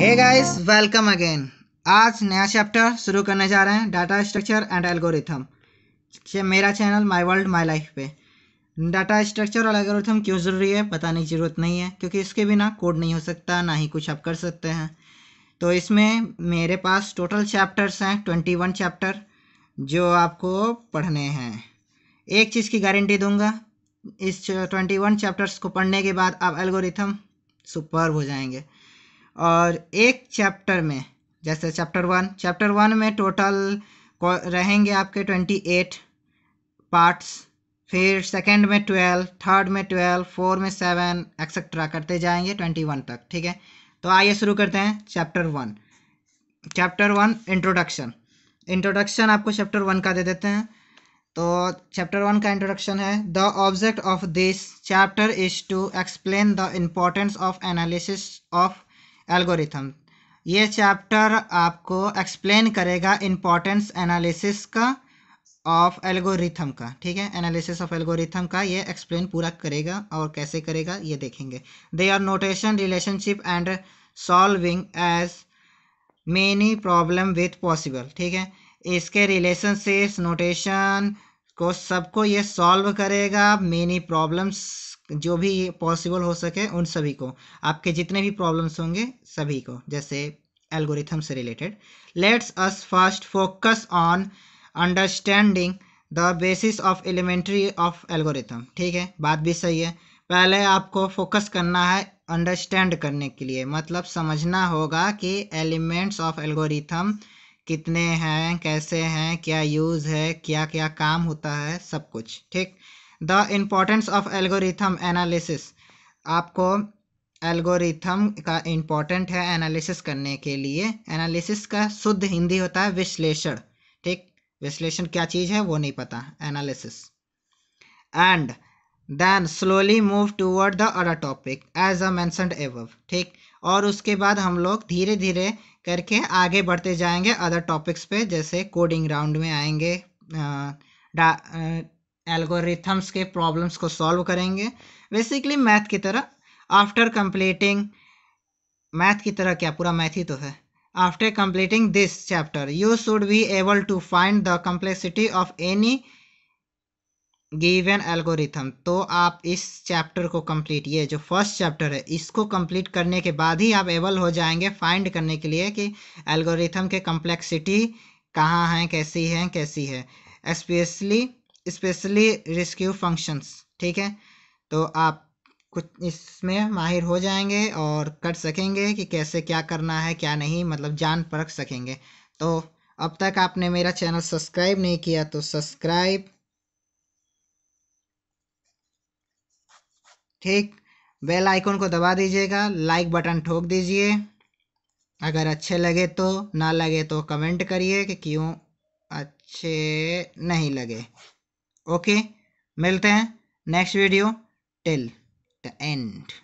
hey guys welcome again आज नया chapter शुरू करने जा रहे हैं डाटा स्ट्रक्चर एंड एल्गोरिथम मेरा channel my world my life पे डाटा स्ट्रक्चर और एल्गोरिथम क्यों ज़रूरी है बताने की ज़रूरत नहीं है क्योंकि इसके बिना कोड नहीं हो सकता ना ही कुछ आप कर सकते हैं तो इसमें मेरे पास टोटल चैप्टर्स हैं ट्वेंटी वन चैप्टर जो आपको पढ़ने हैं एक चीज़ की गारंटी दूंगा इस ट्वेंटी वन चैप्टर्स को पढ़ने के बाद आप एल्गोरिथम सुपर हो जाएंगे और एक चैप्टर में जैसे चैप्टर वन चैप्टर वन में टोटल रहेंगे आपके ट्वेंटी एट पार्ट्स फिर सेकेंड में ट्वेल्व थर्ड में ट्वेल्व फोर में सेवन एक्सेट्रा करते जाएंगे ट्वेंटी वन तक ठीक है तो आइए शुरू करते हैं chapter one chapter one introduction introduction आपको चैप्टर वन का दे देते हैं तो चैप्टर वन का इंट्रोडक्शन है the object of this chapter is to explain the importance of analysis of algorithm ये चैप्टर आपको एक्सप्लेन करेगा इम्पोर्टेंस एनालिसिस का ऑफ एल्गोरिथम का ठीक है एनालिसिस ऑफ एल्गोरिथम का ये एक्सप्लेन पूरा करेगा और कैसे करेगा ये देखेंगे they are notation relationship and solving as many problem with possible ठीक है इसके रिलेशनशिप्स नोटेशन को सबको ये सॉल्व करेगा मेनी प्रॉब्लम्स जो भी पॉसिबल हो सके उन सभी को आपके जितने भी प्रॉब्लम्स होंगे सभी को जैसे एल्गोरिथम से related let's us first focus on understanding the basis of elementary of algorithm ठीक है बात भी सही है पहले आपको फोकस करना है अंडरस्टैंड करने के लिए मतलब समझना होगा कि एलिमेंट्स ऑफ एल्गोरिथम कितने हैं कैसे हैं क्या यूज़ है क्या क्या काम होता है सब कुछ ठीक the importance of algorithm analysis आपको एल्गोरिथम का इम्पोर्टेंट है एनालिसिस करने के लिए एनालिसिस का शुद्ध हिंदी होता है विश्लेषण ठीक विश्लेषण क्या चीज़ है वो नहीं पता analysis and then slowly move toward the other topic as a mentioned एव ठीक और उसके बाद हम लोग धीरे धीरे करके आगे बढ़ते जाएंगे अदर टॉपिक्स पे जैसे कोडिंग राउंड में आएंगे एल्गोरिथम्स के प्रॉब्लम्स को सॉल्व करेंगे बेसिकली मैथ की तरह आफ्टर कंप्लीटिंग मैथ की तरह क्या पूरा मैथ ही तो है after completing this chapter you should be able to find the complexity of any given algorithm तो आप इस चैप्टर को कंप्लीट ये जो फर्स्ट चैप्टर है इसको कंप्लीट करने के बाद ही आप एबल हो जाएंगे फाइंड करने के लिए कि एल्गोरिथम के कम्प्लेक्सिटी कहाँ हैं कैसी हैं कैसी है स्पेशली स्पेशली रेस्क्यू फंक्शंस ठीक है तो आप कुछ इसमें माहिर हो जाएंगे और कर सकेंगे कि कैसे क्या करना है क्या नहीं मतलब जान परख सकेंगे तो अब तक आपने मेरा चैनल सब्सक्राइब नहीं किया तो सब्सक्राइब ठीक बेल आइकन को दबा दीजिएगा लाइक बटन ठोक दीजिए अगर अच्छे लगे तो ना लगे तो कमेंट करिए कि क्यों अच्छे नहीं लगे ओके मिलते हैं next video till the and